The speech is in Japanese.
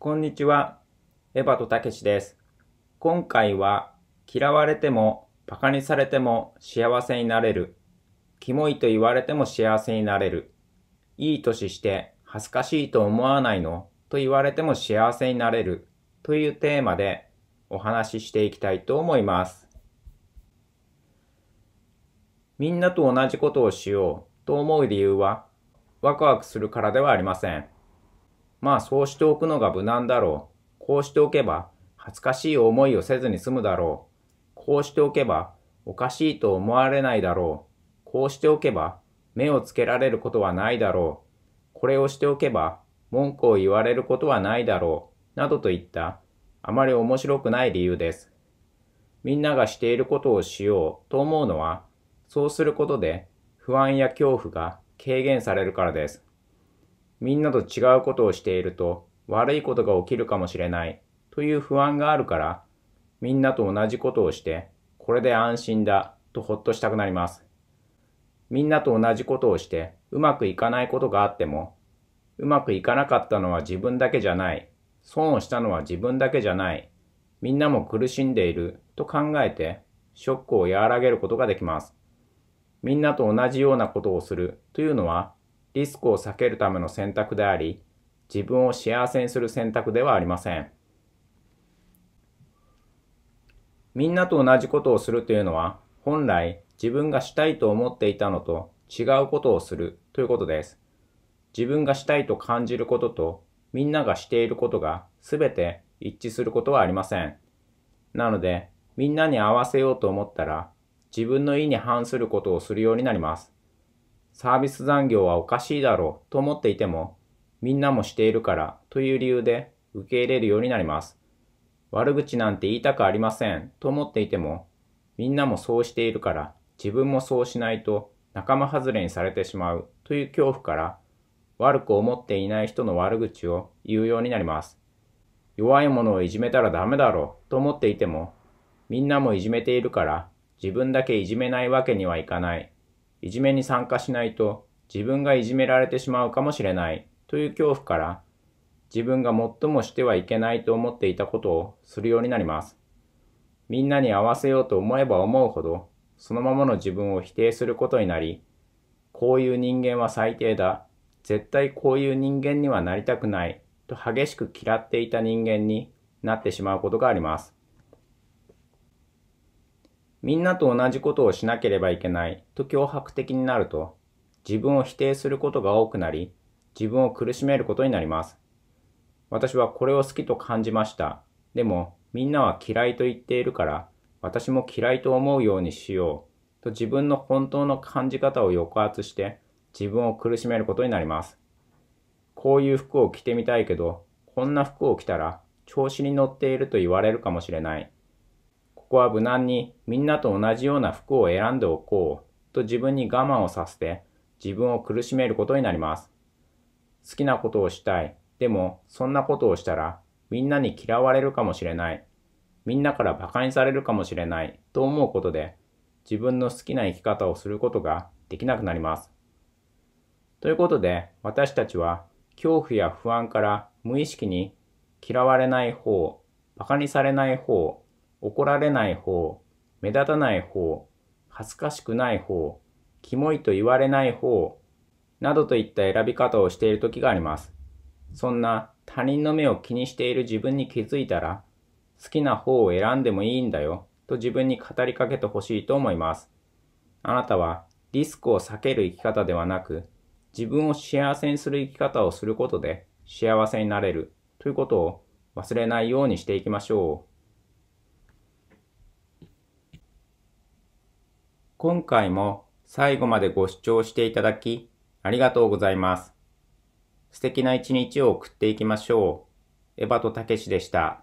こんにちは。エヴァとたけしです。今回は、嫌われても、馬鹿にされても幸せになれる。キモいと言われても幸せになれる。いい年して恥ずかしいと思わないのと言われても幸せになれる。というテーマでお話ししていきたいと思います。みんなと同じことをしようと思う理由は、ワクワクするからではありません。まあそうしておくのが無難だろう。こうしておけば恥ずかしい思いをせずに済むだろう。こうしておけばおかしいと思われないだろう。こうしておけば目をつけられることはないだろう。これをしておけば文句を言われることはないだろう。などといったあまり面白くない理由です。みんながしていることをしようと思うのは、そうすることで不安や恐怖が軽減されるからです。みんなと違うことをしていると悪いことが起きるかもしれないという不安があるから、みんなと同じことをして、これで安心だとほっとしたくなります。みんなと同じことをしてうまくいかないことがあっても、うまくいかなかったのは自分だけじゃない、損をしたのは自分だけじゃない、みんなも苦しんでいると考えて、ショックを和らげることができます。みんなと同じようなことをするというのは、リスクを避けるための選択であり、自分を幸せにする選択ではありません。みんなと同じことをするというのは、本来自分がしたいと思っていたのと違うことをするということです。自分がしたいと感じることとみんながしていることが全て一致することはありません。なので、みんなに合わせようと思ったら自分の意に反することをするようになります。サービス残業はおかしいだろうと思っていても、みんなもしているからという理由で受け入れるようになります。悪口なんて言いたくありませんと思っていても、みんなもそうしているから自分もそうしないと仲間外れにされてしまうという恐怖から悪く思っていない人の悪口を言うようになります。弱いものをいじめたらダメだろうと思っていても、みんなもいじめているから自分だけいじめないわけにはいかないいじめに参加しないと自分がいじめられてしまうかもしれないという恐怖から自分が最もしてはいけないと思っていたことをするようになります。みんなに合わせようと思えば思うほどそのままの自分を否定することになり、こういう人間は最低だ、絶対こういう人間にはなりたくないと激しく嫌っていた人間になってしまうことがあります。みんなと同じことをしなければいけないと脅迫的になると、自分を否定することが多くなり、自分を苦しめることになります。私はこれを好きと感じました。でも、みんなは嫌いと言っているから、私も嫌いと思うようにしようと自分の本当の感じ方を抑圧して自分を苦しめることになります。こういう服を着てみたいけど、こんな服を着たら調子に乗っていると言われるかもしれない。ここは無難にみんなと同じような服を選んでおこうと自分に我慢をさせて自分を苦しめることになります。好きなことをしたい。でも、そんなことをしたらみんなに嫌われるかもしれない。みんなから馬鹿にされるかもしれないと思うことで自分の好きな生き方をすることができなくなります。ということで私たちは恐怖や不安から無意識に嫌われない方、馬鹿にされない方怒られない方、目立たない方、恥ずかしくない方、キモいと言われない方、などといった選び方をしている時があります。そんな他人の目を気にしている自分に気づいたら、好きな方を選んでもいいんだよと自分に語りかけてほしいと思います。あなたはリスクを避ける生き方ではなく、自分を幸せにする生き方をすることで幸せになれるということを忘れないようにしていきましょう。今回も最後までご視聴していただきありがとうございます。素敵な一日を送っていきましょう。エバとたけしでした。